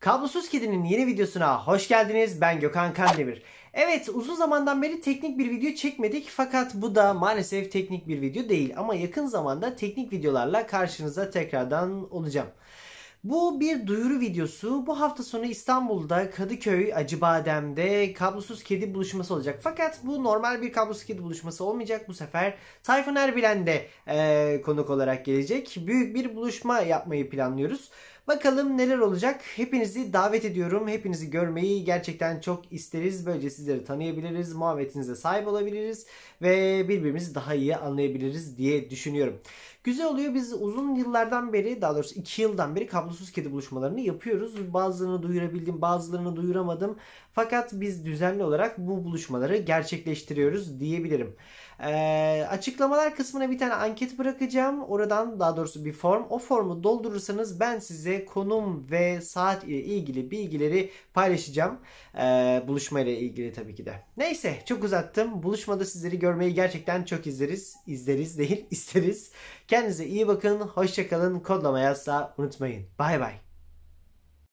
Kablosuz Kedi'nin yeni videosuna hoş geldiniz. Ben Gökhan Kandemir. Evet uzun zamandan beri teknik bir video çekmedik fakat bu da maalesef teknik bir video değil ama yakın zamanda teknik videolarla karşınıza tekrardan olacağım. Bu bir duyuru videosu. Bu hafta sonu İstanbul'da Kadıköy Acıbadem'de kablosuz kedi buluşması olacak. Fakat bu normal bir kablosuz kedi buluşması olmayacak. Bu sefer Tayfun Erbilen de e, konuk olarak gelecek. Büyük bir buluşma yapmayı planlıyoruz. Bakalım neler olacak. Hepinizi davet ediyorum. Hepinizi görmeyi gerçekten çok isteriz. Böylece sizleri tanıyabiliriz, muhabbetinize sahip olabiliriz ve birbirimizi daha iyi anlayabiliriz diye düşünüyorum. Güzel oluyor. Biz uzun yıllardan beri, daha doğrusu 2 yıldan beri kablosuz kedi buluşmalarını yapıyoruz. Bazılarını duyurabildim, bazılarını duyuramadım. Fakat biz düzenli olarak bu buluşmaları gerçekleştiriyoruz diyebilirim. Ee, açıklamalar kısmına bir tane anket bırakacağım. Oradan daha doğrusu bir form. O formu doldurursanız ben size konum ve saat ile ilgili bilgileri paylaşacağım. Ee, buluşma ile ilgili tabii ki de. Neyse çok uzattım. Buluşmada sizleri görmeyi gerçekten çok izleriz. İzleriz değil isteriz. Kendinize iyi bakın. Hoşçakalın. Kodlama yazsa unutmayın. Bay bay.